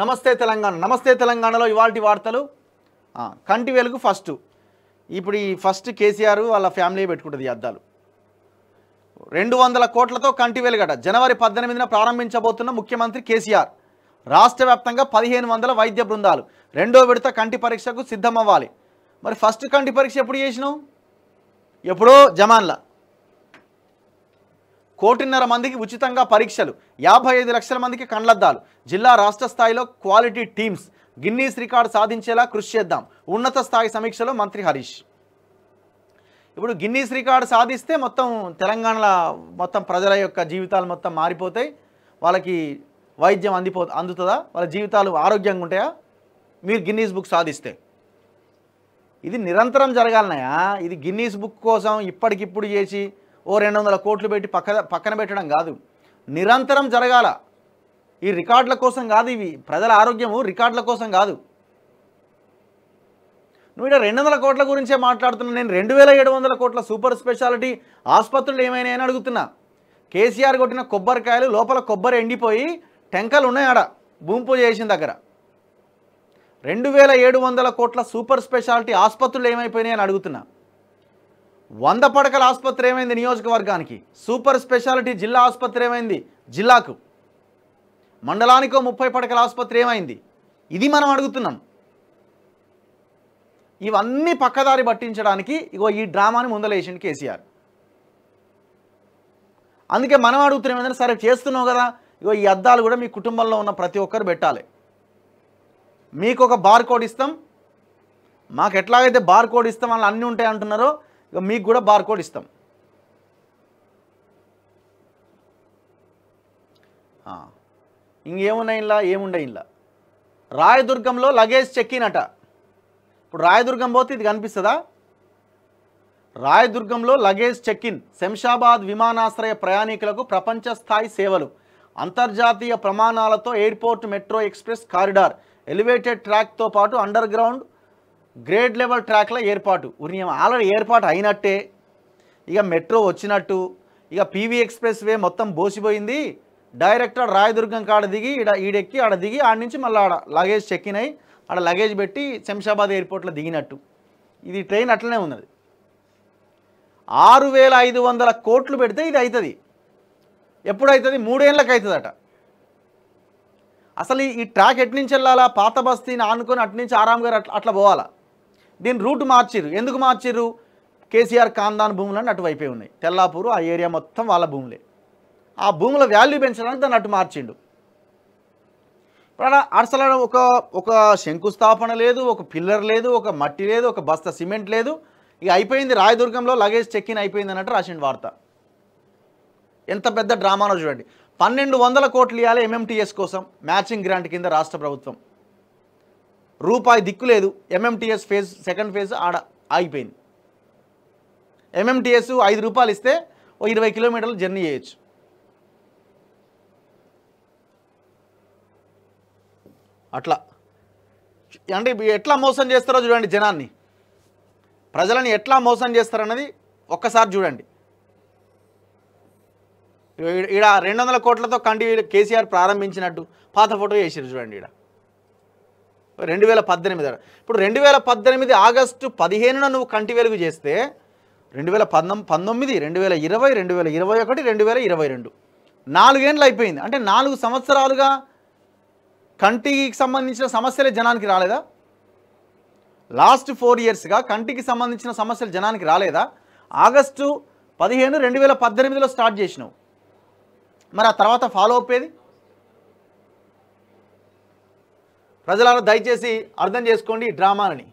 నమస్తే తెలంగాణ నమస్తే తెలంగాణలో ఇవాళ వార్తలు కంటి వెలుగు ఫస్ట్ ఇప్పుడు ఈ ఫస్ట్ కేసీఆర్ వాళ్ళ ఫ్యామిలీ పెట్టుకుంటుంది ఈ అద్దాలు రెండు వందల కోట్లతో కంటి వెలుగట జనవరి పద్దెనిమిదిన ప్రారంభించబోతున్న ముఖ్యమంత్రి కేసీఆర్ రాష్ట్ర వ్యాప్తంగా పదిహేను వందల వైద్య బృందాలు రెండో విడత కంటి పరీక్షకు సిద్ధమవ్వాలి మరి ఫస్ట్ కంటి పరీక్ష ఎప్పుడు చేసినావు ఎప్పుడో జమాన్లా కోటిన్నర మందికి ఉచితంగా పరీక్షలు యాభై ఐదు లక్షల మందికి కండ్లద్దాలు జిల్లా రాష్ట్ర స్థాయిలో క్వాలిటీ టీమ్స్ గిన్నీస్ రికార్డు సాధించేలా కృషి చేద్దాం ఉన్నత స్థాయి సమీక్షలో మంత్రి హరీష్ ఇప్పుడు గిన్నీస్ రికార్డు సాధిస్తే మొత్తం తెలంగాణలో మొత్తం ప్రజల యొక్క జీవితాలు మొత్తం మారిపోతాయి వాళ్ళకి వైద్యం అందిపో అందుతుందా వాళ్ళ జీవితాలు ఆరోగ్యంగా ఉంటాయా మీరు గిన్నీస్ బుక్ సాధిస్తే ఇది నిరంతరం జరగాలన్నాయా ఇది గిన్నీస్ బుక్ కోసం ఇప్పటికిప్పుడు చేసి ఓ రెండు వందల కోట్లు పెట్టి పక్క పక్కన పెట్టడం కాదు నిరంతరం జరగాల ఈ రికార్డుల కోసం కాదు ఇవి ప్రజల ఆరోగ్యము రికార్డుల కోసం కాదు నువ్వు ఇక్కడ రెండు వందల కోట్ల గురించే మాట్లాడుతున్నా నేను రెండు వేల ఏడు వందల కోట్ల సూపర్ స్పెషాలిటీ ఆసుపత్రులు ఏమైనాయని అడుగుతున్నా కేసీఆర్ కొట్టిన కొబ్బరికాయలు లోపల కొబ్బరి ఎండిపోయి టెంకలు ఉన్నాయి ఆడ భూమి పూజ చేసిన దగ్గర రెండు వేల ఏడు వందల కోట్ల సూపర్ స్పెషాలిటీ ఆసుపత్రులు ఏమైపోయినాయి అని అడుగుతున్నా వంద పడకల ఆసుపత్రి ఏమైంది నియోజకవర్గానికి సూపర్ స్పెషాలిటీ జిల్లా ఆసుపత్రి ఏమైంది జిల్లాకు మండలానికో ముప్పై పడకల ఆసుపత్రి ఏమైంది ఇది మనం అడుగుతున్నాం ఇవన్నీ పక్కదారి పట్టించడానికి ఇగో ఈ డ్రామాని ముందలేసిండు కేసీఆర్ అందుకే మనం అడుగుతున్నాం ఏంటంటే సరే చేస్తున్నావు కదా ఇగో ఈ అద్దాలు కూడా మీ కుటుంబంలో ఉన్న ప్రతి ఒక్కరు పెట్టాలి మీకు ఒక బార్ కోడ్ ఇస్తాం మాకు ఎట్లాగైతే బార్ కోడ్ ఇస్తాం వాళ్ళు అన్నీ ఉంటాయి అంటున్నారో మీకు కూడా బార్కోడ్ ఇస్తాం ఇంకేమున్నాయి ఇలా ఏముండే ఇలా రాయదుర్గంలో లగేజ్ చెక్కినట ఇప్పుడు రాయదుర్గం పోతే ఇది కనిపిస్తుందా రాయదుర్గంలో లగేజ్ చెక్కిన్ శంషాబాద్ విమానాశ్రయ ప్రయాణికులకు ప్రపంచ స్థాయి సేవలు అంతర్జాతీయ ప్రమాణాలతో airport metro express corridor elevated ట్రాక్తో పాటు అండర్ గ్రౌండ్ గ్రేడ్ లెవెల్ ట్రాక్ల ఏర్పాటు ఉరియం ఆల్రెడీ ఏర్పాటు అయినట్టే ఇక మెట్రో వచ్చినట్టు ఇక పీవీ ఎక్స్ప్రెస్ వే మొత్తం బోసిపోయింది డైరెక్టర్ రాయదుర్గం కాడ దిగి ఇడ ఈడెక్కి ఆడ దిగి ఆడ నుంచి మళ్ళీ ఆడ లగేజ్ చెక్కిన్ అయి ఆడ లగేజ్ పెట్టి శంషాబాద్ ఎయిర్పోర్ట్లో దిగినట్టు ఇది ట్రైన్ అట్లనే ఉన్నది ఆరు వేల ఐదు వందల కోట్లు పెడితే ఇది అవుతుంది ఎప్పుడైతుంది మూడేళ్ళకి అవుతుందట అసలు ఈ ట్రాక్ ఎట్నుంచి వెళ్ళాలా పాత బస్తీని ఆనుకొని అట్నుంచి ఆరాంగారు అట్లా పోవాలా దీని రూట్ మార్చిరు ఎందుకు మార్చిరు కేసీఆర్ కాందాన్ భూములను అటువైపే ఉన్నాయి తెల్లాపూరు ఆ ఏరియా మొత్తం వాళ్ళ భూములే ఆ భూముల వాల్యూ పెంచడానికి దాన్ని అటు మార్చిండు ఇప్పుడు అసలు ఒక ఒక శంకుస్థాపన లేదు ఒక పిల్లర్ లేదు ఒక మట్టి లేదు ఒక బస్త సిమెంట్ లేదు ఇక అయిపోయింది రాయదుర్గంలో లగేజ్ చెక్ ఇన్ అయిపోయింది అన్నట్టు రాసిండు వార్త ఎంత పెద్ద డ్రామానో చూడండి పన్నెండు వందల కోట్లు ఇవ్వాలి ఎంఎంటీఎస్ కోసం మ్యాచింగ్ గ్రాంట్ కింద రాష్ట్ర ప్రభుత్వం రూపాయి దిక్కు లేదు ఎంఎంటీఎస్ ఫేజ్ సెకండ్ ఫేజ్ ఆడ ఆగిపోయింది ఎంఎంటిఎస్ ఐదు రూపాయలు ఇస్తే ఓ ఇరవై కిలోమీటర్లు జర్నీ చేయొచ్చు అట్లా అంటే ఎట్లా మోసం చేస్తారో చూడండి జనాన్ని ప్రజలను ఎట్లా మోసం చేస్తారన్నది ఒక్కసారి చూడండి ఈడ రెండు వందల కోట్లతో కంటి కేసీఆర్ ప్రారంభించినట్టు పాత ఫోటో వేసారు చూడండి ఈడ రెండు వేల పద్దెనిమిది ఇప్పుడు రెండు వేల పద్దెనిమిది ఆగస్టు పదిహేనున నువ్వు కంటి వెలుగు చేస్తే రెండు వేల పంతొమ్మిది రెండు వేల ఇరవై రెండు వేల ఇరవై ఒకటి రెండు వేల ఇరవై రెండు నాలుగేండ్లు అయిపోయింది అంటే నాలుగు సంవత్సరాలుగా కంటికి సంబంధించిన సమస్యలే జనానికి రాలేదా లాస్ట్ ఫోర్ ఇయర్స్గా కంటికి సంబంధించిన సమస్యలు జనానికి రాలేదా ఆగస్టు పదిహేను రెండు వేల పద్దెనిమిదిలో స్టార్ట్ చేసినావు మరి ఆ తర్వాత ఫాలో అప్ ఏది ప్రజలను దయచేసి అర్థం చేసుకోండి డ్రామాలని